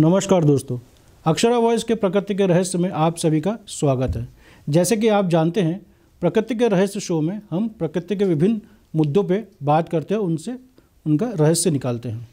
नमस्कार दोस्तों अक्षरा वॉइस के प्रकृति के रहस्य में आप सभी का स्वागत है जैसे कि आप जानते हैं प्रकृति के रहस्य शो में हम प्रकृति के विभिन्न मुद्दों पे बात करते हैं उनसे उनका रहस्य निकालते हैं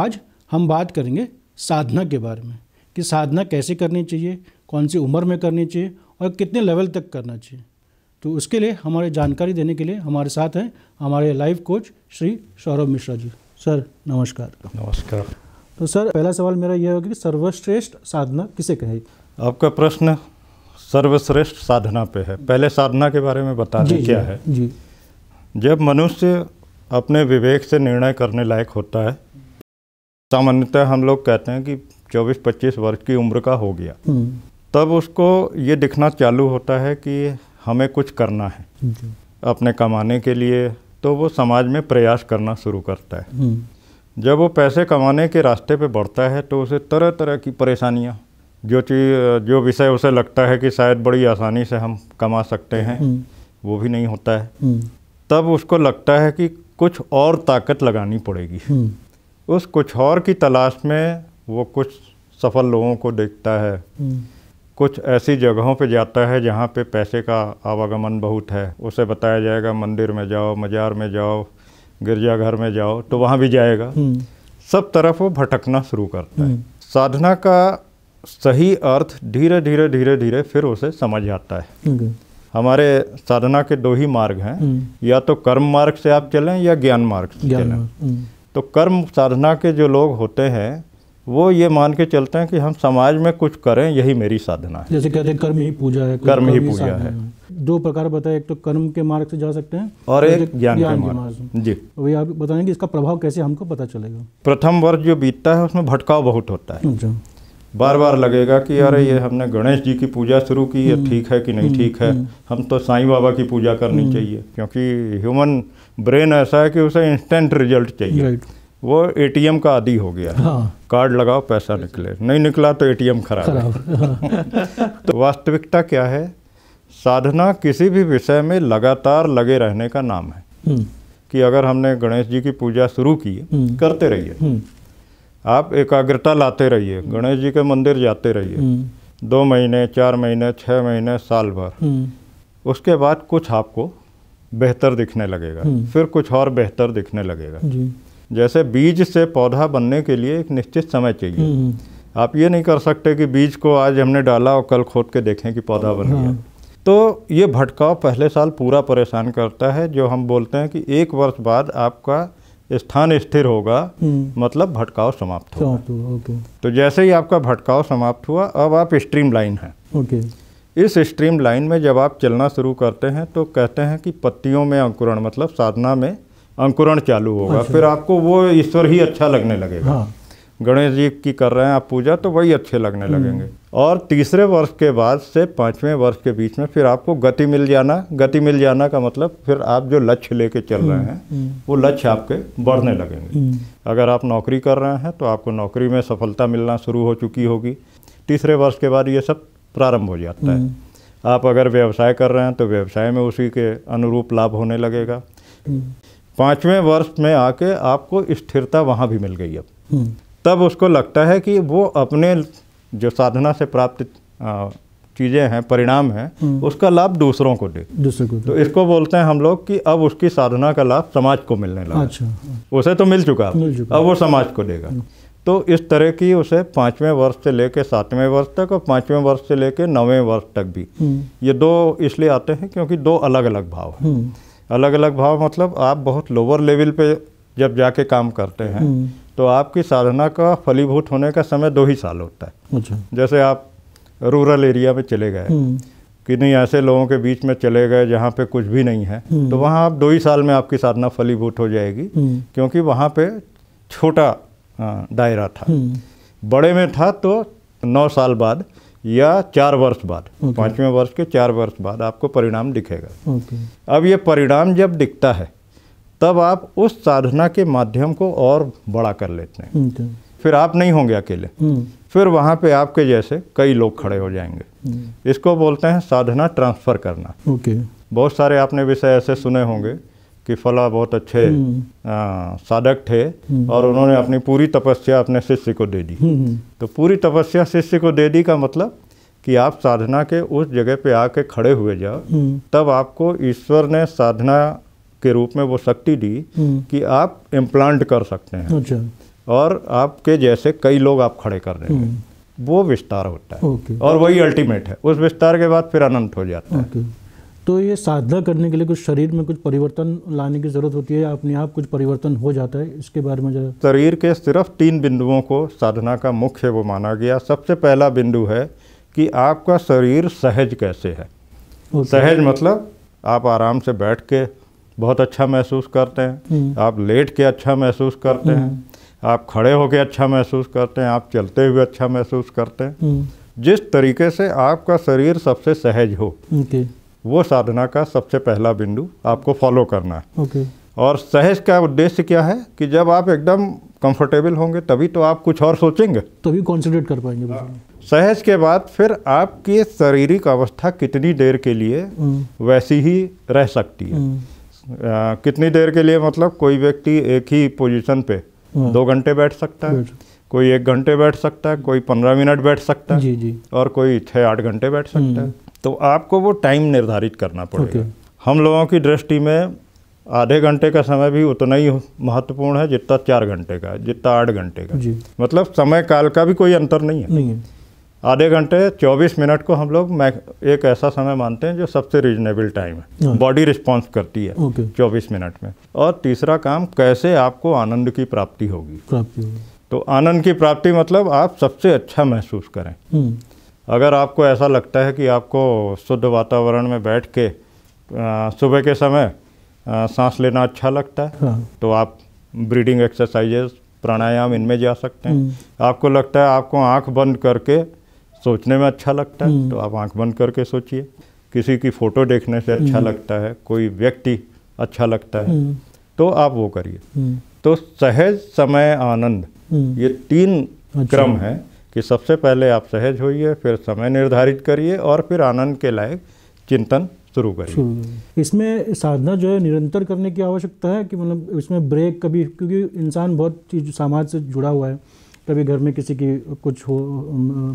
आज हम बात करेंगे साधना के बारे में कि साधना कैसे करनी चाहिए कौन सी उम्र में करनी चाहिए और कितने लेवल तक करना चाहिए तो उसके लिए हमारे जानकारी देने के लिए हमारे साथ हैं हमारे live coach Shri Saurabh Mishra ji sir नमस्कार नमस्कार तो सर पहला सवाल मेरा यह होगा कि सर्वश्रेष्ठ साधना किसे कहे आपका प्रश्न सर्वश्रेष्ठ साधना पे है पहले साधना के बारे में बता दें क्या है जी जब मनुष्य अपने विवेक से निर्णय करने लायक होता है सामान्यतः हम लोग कहते हैं कि 24-25 वर्ष की उम्र का हो गया हम्म। तब उसको ये दिखना चालू होता है कि हमें कुछ करना है अपने कमाने के लिए तो वो समाज में प्रयास करना शुरू करता है हम्म। जब वो पैसे कमाने के रास्ते पे बढ़ता है तो उसे तरह तरह की परेशानियाँ जो चीज जो विषय उसे लगता है कि शायद बड़ी आसानी से हम कमा सकते हैं हम्म। वो भी नहीं होता है हम्म। तब उसको लगता है कि कुछ और ताकत लगानी पड़ेगी हम्म। उस कुछ और की तलाश में वो कुछ सफल लोगों को देखता है कुछ ऐसी जगहों पे जाता है जहाँ पे पैसे का आवागमन बहुत है उसे बताया जाएगा मंदिर में जाओ मज़ार में जाओ गिरजाघर में जाओ तो वहाँ भी जाएगा हम्म। सब तरफ वो भटकना शुरू करता है हम्म। साधना का सही अर्थ धीरे धीरे धीरे धीरे फिर उसे समझ आता है हमारे साधना के दो ही मार्ग हैं हम्म। या तो कर्म मार्ग से आप चलें या ज्ञान मार्ग से चलें तो कर्म साधना के जो लोग होते हैं वो ये मान के चलते हैं कि हम समाज में कुछ करें यही मेरी साधना है जैसे कहते हैं कर्म ही पूजा है कर्म ही पूजा है दो प्रकार बताए एक तो कर्म के मार्ग से जा सकते हैं और एक ज्ञान के मार्ग जी वही आप बताएं कि इसका प्रभाव कैसे हमको पता चलेगा प्रथम वर्ष जो बीतता है उसमें भटकाव बहुत होता है अच्छा। बार बार लगेगा कि अरे हम्म। ये हमने गणेश जी की पूजा शुरू की है हम्म। ठीक है कि नहीं हम्म। ठीक है हम तो साईं बाबा की पूजा करनी चाहिए क्योंकि ह्यूमन ब्रेन ऐसा है कि उसे इंस्टेंट रिजल्ट चाहिए वो एटीएम का आदि हो गया हाँ। कार्ड लगाओ पैसा निकले नहीं निकला तो एटीएम खराब खराब हाँ। तो वास्तविकता क्या है साधना किसी भी विषय में लगातार लगे रहने का नाम है हम्म। कि अगर हमने गणेश जी की पूजा शुरू की हम्म। करते रहिए हम्म। आप एकाग्रता लाते रहिए गणेश जी के मंदिर जाते रहिए दो महीने चार महीने छः महीने साल भर उसके बाद कुछ आपको बेहतर दिखने लगेगा फिर कुछ और बेहतर दिखने लगेगा जैसे बीज से पौधा बनने के लिए एक निश्चित समय चाहिए हम्म, हम्म। आप ये नहीं कर सकते कि बीज को आज हमने डाला और कल खोद के देखें कि पौधा बन गया हाँ। तो ये भटकाव पहले साल पूरा परेशान करता है जो हम बोलते हैं कि एक वर्ष बाद आपका स्थान स्थिर होगा हम्म। मतलब भटकाव समाप्त होगा तो जैसे ही आपका भटकाव समाप्त हुआ अब आप स्ट्रीम लाइन है ओके। इस स्ट्रीम लाइन में जब आप चलना शुरू करते हैं तो कहते हैं कि पत्तियों में अंकुरण मतलब साधना में अंकुरण चालू होगा अच्छा। फिर आपको वो ईश्वर ही अच्छा लगने लगेगा हाँ। गणेश जी की कर रहे हैं आप पूजा तो वही अच्छे लगने हम्म। लगेंगे और तीसरे वर्ष के बाद से पाँचवें वर्ष के बीच में फिर आपको गति मिल जाना गति मिल जाना का मतलब फिर आप जो लक्ष्य लेके चल रहे हम्म। हैं हम्म। वो लक्ष्य आपके बढ़ने लगेंगे अगर आप नौकरी कर रहे हैं तो आपको नौकरी में सफलता मिलना शुरू हो चुकी होगी तीसरे वर्ष के बाद ये सब प्रारंभ हो जाता है आप अगर व्यवसाय कर रहे हैं तो व्यवसाय में उसी के अनुरूप लाभ होने लगेगा पाँचवें वर्ष में आके आपको स्थिरता वहाँ भी मिल गई अब हम्म। तब उसको लगता है कि वो अपने जो साधना से प्राप्त चीज़ें हैं परिणाम हैं हम्म। उसका लाभ दूसरों को दे दूसरों को तो इसको बोलते हैं हम लोग कि अब उसकी साधना का लाभ समाज को मिलने लगा अच्छा हाँ। उसे तो मिल चुका मिल चुका अब वो समाज को देगा हम्म। तो इस तरह की उसे पाँचवें वर्ष से लेकर सातवें वर्ष तक और पाँचवें वर्ष से लेकर नौवें वर्ष तक भी ये दो इसलिए आते हैं क्योंकि दो अलग अलग भाव हैं अलग अलग भाव मतलब आप बहुत लोअर लेवल पे जब जाके काम करते हैं हम्म। तो आपकी साधना का फलीभूत होने का समय दो ही साल होता है अच्छा। जैसे आप रूरल एरिया में चले गए हम्म। कि नहीं ऐसे लोगों के बीच में चले गए जहाँ पे कुछ भी नहीं है हम्म। तो वहाँ आप दो ही साल में आपकी साधना फलीभूत हो जाएगी क्योंकि वहाँ पे छोटा हाँ, दायरा था बड़े में था तो नौ साल बाद या चार वर्ष बाद okay. पाँचवें वर्ष के चार वर्ष बाद आपको परिणाम दिखेगा okay. अब ये परिणाम जब दिखता है तब आप उस साधना के माध्यम को और बड़ा कर लेते हैं okay. फिर आप नहीं होंगे अकेले hmm. फिर वहाँ पे आपके जैसे कई लोग खड़े हो जाएंगे hmm. इसको बोलते हैं साधना ट्रांसफ़र करना okay. बहुत सारे आपने विषय ऐसे सुने होंगे कि फला बहुत अच्छे हम्म। आ, साधक थे हम्म। और उन्होंने अपनी पूरी तपस्या अपने शिष्य को दे दी हम्म, तो पूरी तपस्या शिष्य को दे दी का मतलब कि आप साधना के उस जगह पे आके खड़े हुए जाओ तब आपको ईश्वर ने साधना के रूप में वो शक्ति दी कि आप इम्प्लांट कर सकते हैं अच्छा। और आपके जैसे कई लोग आप खड़े कर रहे हैं वो विस्तार होता है और वही अल्टीमेट है उस विस्तार के बाद फिर अनंत हो जाता है तो ये साधना करने के लिए कुछ शरीर में कुछ परिवर्तन लाने की ज़रूरत होती है या अपने आप कुछ परिवर्तन हो जाता है इसके बारे में शरीर के सिर्फ तीन बिंदुओं को साधना का मुख्य वो माना गया सबसे पहला बिंदु है कि आपका शरीर सहज कैसे है सहज मतलब आप आराम से बैठ के बहुत अच्छा महसूस करते हैं हम्म। आप लेट के अच्छा महसूस करते हैं हम्म। आप खड़े होकर अच्छा महसूस करते हैं आप चलते हुए अच्छा महसूस करते हैं हम्म। जिस तरीके से आपका शरीर सबसे सहज हो वो साधना का सबसे पहला बिंदु आपको फॉलो करना है okay. और सहज का उद्देश्य क्या है कि जब आप एकदम कंफर्टेबल होंगे तभी तो आप कुछ और सोचेंगे तभी कॉन्सेंट्रेट कर पाएंगे हाँ। सहज के बाद फिर आपकी शारीरिक अवस्था कितनी देर के लिए हम्म। वैसी ही रह सकती है हम्म। आ, कितनी देर के लिए मतलब कोई व्यक्ति एक ही पोजीशन पे हाँ। दो घंटे बैठ सकता है कोई एक घंटे बैठ सकता है कोई पंद्रह मिनट बैठ सकता है और कोई छः आठ घंटे बैठ सकता है हम्म। तो आपको वो टाइम निर्धारित करना पड़ेगा okay. हम लोगों की दृष्टि में आधे घंटे का समय भी उतना ही महत्वपूर्ण है जितना चार घंटे का जितना आठ घंटे का जी। मतलब समय काल का भी कोई अंतर नहीं है आधे घंटे 24 मिनट को हम लोग एक ऐसा समय मानते हैं जो सबसे रीजनेबल टाइम है बॉडी हाँ। रिस्पॉन्स करती है चौबीस मिनट में और तीसरा काम कैसे आपको आनंद की प्राप्ति होगी प्राप्ति होगी तो आनंद की प्राप्ति मतलब आप सबसे अच्छा महसूस करें हम्म। अगर आपको ऐसा लगता है कि आपको शुद्ध वातावरण में बैठ के सुबह के समय सांस लेना अच्छा लगता है हाँ। तो आप ब्रीडिंग एक्सरसाइजेस प्राणायाम इनमें जा सकते हैं हम्म। आपको लगता है आपको आंख बंद करके सोचने में अच्छा लगता है हम्म। तो आप आंख बंद करके सोचिए किसी की फ़ोटो देखने से अच्छा हम्म। लगता है कोई व्यक्ति अच्छा लगता है तो आप वो करिए तो सहज समय आनंद ये तीन अच्छा। क्रम है कि सबसे पहले आप सहज होइए फिर समय निर्धारित करिए और फिर आनंद के लायक चिंतन शुरू करिए इसमें साधना जो है निरंतर करने की आवश्यकता है कि मतलब इसमें ब्रेक कभी क्योंकि इंसान बहुत चीज समाज से जुड़ा हुआ है कभी घर में किसी की कुछ हो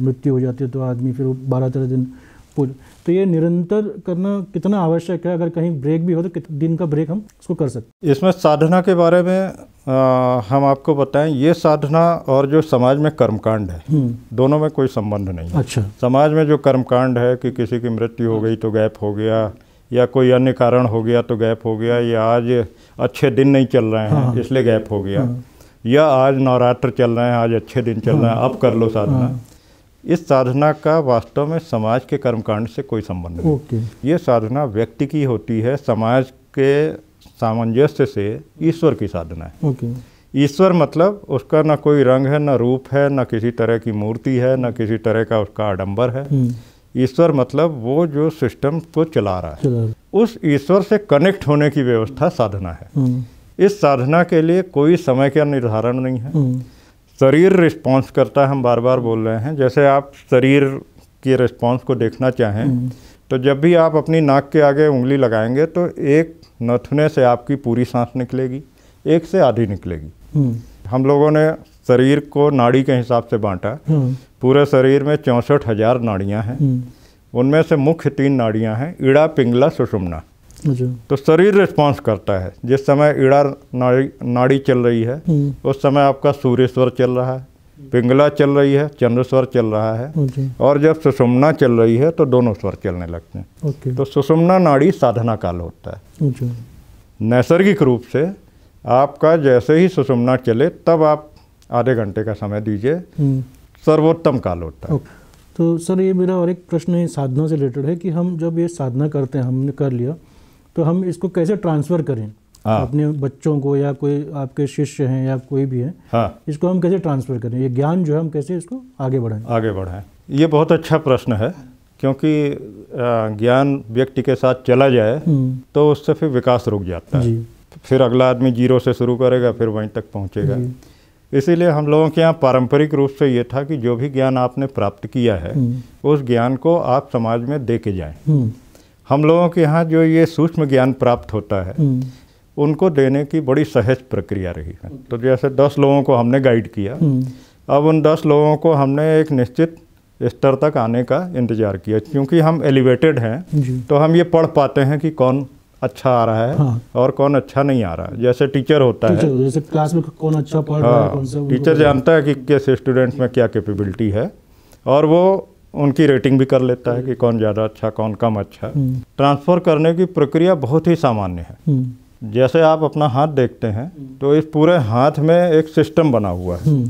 मृत्यु हो जाती है तो आदमी फिर बारह तेरह दिन पुल तो ये निरंतर करना कितना आवश्यक है अगर कहीं ब्रेक भी हो तो कितने दिन का ब्रेक हम उसको कर सकते इसमें साधना के बारे में आ, हम आपको बताएं ये साधना और जो समाज में कर्मकांड है हम्म। दोनों में कोई संबंध नहीं है अच्छा समाज में जो कर्मकांड है कि किसी की मृत्यु हो गई तो गैप हो गया या कोई अन्य कारण हो गया तो गैप हो गया या आज अच्छे दिन नहीं चल रहे हैं हाँ। इसलिए गैप हो गया हाँ। या आज नवरात्र चल रहे हैं आज अच्छे दिन चल रहे हैं हाँ। अब कर लो साधना इस साधना का वास्तव में समाज के कर्मकांड से कोई संबंध नहीं ओके। ये साधना व्यक्ति की होती है समाज के सामंजस्य से ईश्वर की साधना है ओके। ईश्वर मतलब उसका ना कोई रंग है ना रूप है ना किसी तरह की मूर्ति है ना किसी तरह का उसका आडंबर है हम्म। ईश्वर मतलब वो जो सिस्टम को चला रहा है चला। उस ईश्वर से कनेक्ट होने की व्यवस्था साधना है हम्म। इस साधना के लिए कोई समय का निर्धारण नहीं है हम्म। शरीर रिस्पॉन्स करता है हम बार बार बोल रहे हैं जैसे आप शरीर की रिस्पॉन्स को देखना चाहें हम्म। तो जब भी आप अपनी नाक के आगे उंगली लगाएंगे तो एक नथुने से आपकी पूरी सांस निकलेगी एक से आधी निकलेगी हम्म। हम लोगों ने शरीर को नाड़ी के हिसाब से बांटा हम्म। पूरे शरीर में चौंसठ हजार नाड़ियाँ हैं उनमें से मुख्य तीन नाड़ियाँ हैं ईड़ा पिंगला सुषुमना तो शरीर रिस्पॉन्स करता है जिस समय ईड़ा नाड़ी नाड़ी चल रही है हम्म। उस समय आपका सूर्य स्वर चल रहा है पिंगला चल रही है चंद्र स्वर चल रहा है हम्म, और जब सुषुम्ना चल रही है तो दोनों स्वर चलने लगते हैं तो सुषुम्ना नाड़ी साधना काल होता है हम्म, नैसर्गिक रूप से आपका जैसे ही सुषुम्ना चले तब आप आधे घंटे का समय दीजिए सर्वोत्तम काल होता है तो सर ये मेरा और एक प्रश्न साधना से रिलेटेड है कि हम जब ये साधना करते हैं हमने कर लिया तो हम इसको कैसे ट्रांसफ़र करें हाँ। अपने बच्चों को या कोई आपके शिष्य हैं या कोई भी हैं हाँ। इसको हम कैसे ट्रांसफ़र करें ये ज्ञान जो है हम कैसे इसको आगे बढ़ाएं आगे बढ़ाएं ये बहुत अच्छा प्रश्न है क्योंकि ज्ञान व्यक्ति के साथ चला जाए हम्म। तो उससे फिर विकास रुक जाता है फिर अगला आदमी जीरो से शुरू करेगा फिर वहीं तक पहुँचेगा इसीलिए हम लोगों के यहाँ पारंपरिक रूप से ये था कि जो भी ज्ञान आपने प्राप्त किया है हम्म। उस ज्ञान को आप समाज में दे के जाएँ हम्म। हम लोगों के यहाँ जो ये सूक्ष्म ज्ञान प्राप्त होता है हम्म। उनको देने की बड़ी सहज प्रक्रिया रही है तो जैसे दस लोगों को हमने गाइड किया हम्म। अब उन दस लोगों को हमने एक निश्चित स्तर तक आने का इंतज़ार किया क्योंकि हम एलिवेटेड हैं तो हम ये पढ़ पाते हैं कि कौन अच्छा आ रहा है हाँ। और कौन अच्छा नहीं आ रहा है जैसे टीचर होता टीचर, है जैसे क्लास में कौन अच्छा पढ़ हाँ, रहा है हाँ, कौन सा टीचर जानता है कि किस स्टूडेंट में क्या कैपेबिलिटी है और वो उनकी रेटिंग भी कर लेता है कि कौन ज़्यादा अच्छा कौन कम अच्छा ट्रांसफ़र हम्म। करने की प्रक्रिया बहुत ही सामान्य है हम्म। जैसे आप अपना हाथ देखते हैं हम्म। तो इस पूरे हाथ में एक सिस्टम बना हुआ है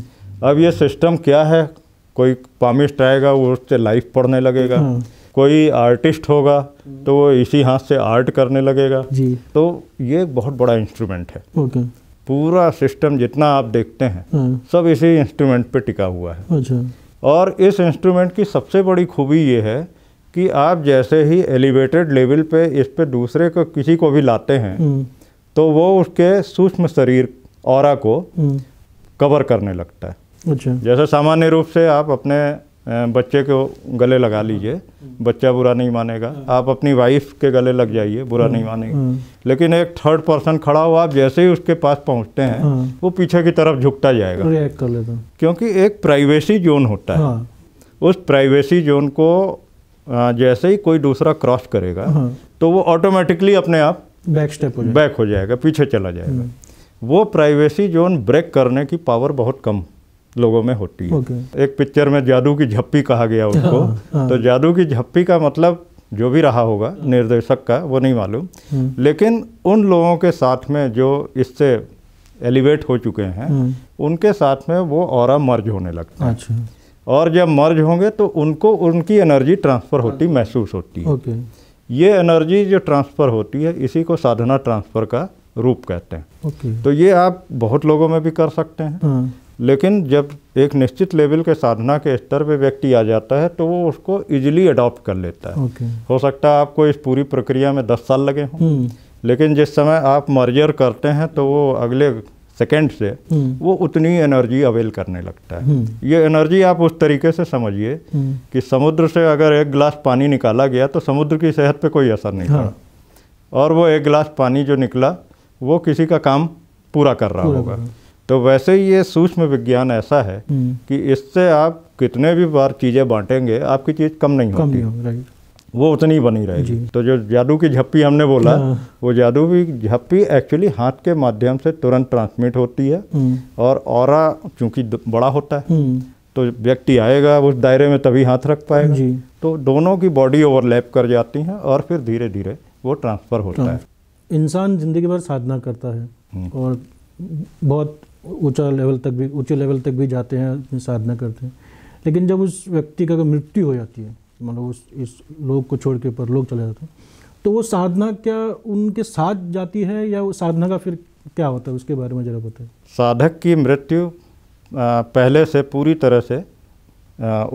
अब ये सिस्टम क्या है कोई पामिस्ट आएगा वो उससे लाइफ पढ़ने लगेगा हाँ। कोई आर्टिस्ट होगा तो वो इसी हाथ से आर्ट करने लगेगा जी। तो ये बहुत बड़ा इंस्ट्रूमेंट है ओके। पूरा सिस्टम जितना आप देखते हैं हाँ। सब इसी इंस्ट्रूमेंट पे टिका हुआ है अच्छा। और इस इंस्ट्रूमेंट की सबसे बड़ी खूबी ये है कि आप जैसे ही एलिवेटेड लेवल पे इस पे दूसरे को किसी को भी लाते हैं हम्म। तो वो उसके सूक्ष्म शरीर और को कवर हम्म। करने लगता है अच्छा जैसे सामान्य रूप से आप अपने बच्चे को गले लगा लीजिए बच्चा बुरा नहीं मानेगा आप अपनी वाइफ के गले लग जाइए बुरा नहीं मानेगा हम्म, हम्म। लेकिन एक थर्ड पर्सन खड़ा हुआ आप जैसे ही उसके पास पहुंचते हैं हम्म। वो पीछे की तरफ झुकता जाएगा कर लेता क्योंकि एक प्राइवेसी जोन होता है हाँ। उस प्राइवेसी जोन को जैसे ही कोई दूसरा क्रॉस करेगा हाँ। तो वो ऑटोमेटिकली अपने आप बैक स्टेप बैक हो जाएगा पीछे चला जाएगा वो प्राइवेसी जोन ब्रेक करने की पावर बहुत कम लोगों में होती है okay. एक पिक्चर में जादू की झप्पी कहा गया हाँ, उनको हाँ, हाँ. तो जादू की झप्पी का मतलब जो भी रहा होगा निर्देशक का वो नहीं मालूम हम्म। लेकिन उन लोगों के साथ में जो इससे एलिवेट हो चुके हैं हम्म। उनके साथ में वो और मर्ज होने लगता है अच्छा। और जब मर्ज होंगे तो उनको उनकी एनर्जी ट्रांसफ़र होती हाँ। महसूस होती है ओके। ये एनर्जी जो ट्रांसफ़र होती है इसी को साधना ट्रांसफ़र का रूप कहते हैं ओके। तो ये आप बहुत लोगों में भी कर सकते हैं हाँ। लेकिन जब एक निश्चित लेवल के साधना के स्तर पे व्यक्ति आ जाता है तो वो उसको इजीली अडॉप्ट कर लेता है okay. हो सकता है आपको इस पूरी प्रक्रिया में दस साल लगे हों हम्म। लेकिन जिस समय आप मर्जर करते हैं तो वो अगले सेकेंड से हम्म। वो उतनी एनर्जी अवेल करने लगता है हम्म। ये एनर्जी आप उस तरीके से समझिए कि समुद्र से अगर एक गिलास पानी निकाला गया तो समुद्र की सेहत पे कोई असर नहीं हाँ। पड़ा और वो एक गिलास पानी जो निकला वो किसी का काम पूरा कर रहा होगा तो वैसे ही ये सूक्ष्म विज्ञान ऐसा है हम्म। कि इससे आप कितने भी बार चीज़ें बांटेंगे आपकी चीज़ कम नहीं होती वो उतनी बनी रहेगी तो जो जादू की झप्पी हमने बोला हाँ। वो जादू की झप्पी एक्चुअली हाथ के माध्यम से तुरंत ट्रांसमिट होती है हम्म। और और चूंकि बड़ा होता है हम्म। तो व्यक्ति आएगा उस दायरे में तभी हाथ रख पाएगा तो दोनों की बॉडी ओवरलैप कर जाती हैं और फिर धीरे धीरे वो ट्रांसफ़र होता है हाँ। इंसान ज़िंदगी भर साधना करता है और बहुत ऊंचा लेवल तक भी ऊंचे लेवल तक भी जाते हैं साधना करते हैं लेकिन जब उस व्यक्ति का मृत्यु हो जाती है मतलब उस इस लोग को छोड़ के ऊपर लोग चले जाते हैं तो वो साधना क्या उनके साथ जाती है या वो साधना का फिर क्या होता है उसके बारे में ज़रा बताए साधक की मृत्यु पहले से पूरी तरह से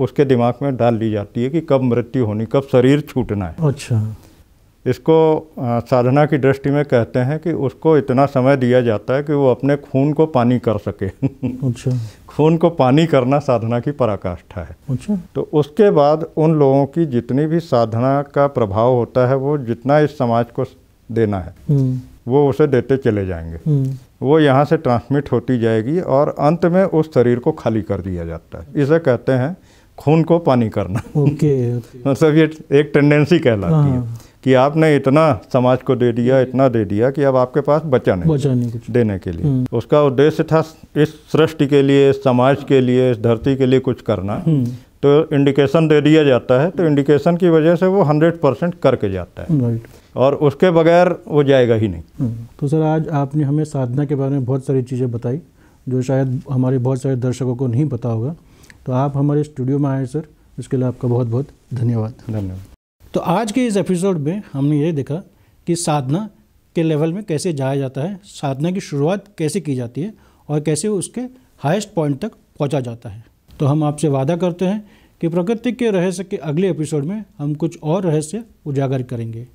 उसके दिमाग में डाल ली जाती है कि कब मृत्यु होनी कब शरीर छूटना है अच्छा इसको साधना की दृष्टि में कहते हैं कि उसको इतना समय दिया जाता है कि वो अपने खून को पानी कर सके अच्छा खून को पानी करना साधना की पराकाष्ठा है अच्छा तो उसके बाद उन लोगों की जितनी भी साधना का प्रभाव होता है वो जितना इस समाज को देना है हम्म। वो उसे देते चले जाएंगे हम्म। वो यहाँ से ट्रांसमिट होती जाएगी और अंत में उस शरीर को खाली कर दिया जाता है इसे कहते हैं खून को पानी करना ओके मतलब ये एक टेंडेंसी कहलाती है हाँ। कि आपने इतना समाज को दे दिया हम्म। इतना दे दिया कि अब आपके पास बचा नहीं बचा नहीं कुछ देने के लिए हम्म। उसका उद्देश्य था इस सृष्टि के लिए इस समाज के लिए इस धरती के लिए कुछ करना हम्म। तो इंडिकेशन दे दिया जाता है तो इंडिकेशन की वजह से वो हंड्रेड परसेंट करके जाता है और उसके बगैर वो जाएगा ही नहीं तो सर आज आपने हमें साधना के बारे में बहुत सारी चीज़ें बताई जो शायद हमारे बहुत सारे दर्शकों को नहीं पता होगा तो आप हमारे स्टूडियो में आए सर इसके लिए आपका बहुत बहुत धन्यवाद धन्यवाद तो आज के इस एपिसोड में हमने ये देखा कि साधना के लेवल में कैसे जाया जाता है साधना की शुरुआत कैसे की जाती है और कैसे उसके हाईएस्ट पॉइंट तक पहुंचा जाता है तो हम आपसे वादा करते हैं कि प्रकृति के रहस्य के अगले एपिसोड में हम कुछ और रहस्य उजागर करेंगे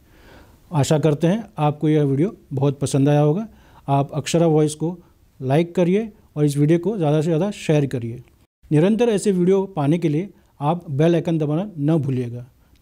आशा करते हैं आपको यह वीडियो बहुत पसंद आया होगा आप अक्षरा वॉइस को लाइक करिए और इस वीडियो को ज़्यादा से ज़्यादा शेयर करिए निरंतर ऐसे वीडियो पाने के लिए आप बेल आइकन दबाना न भूलिएगा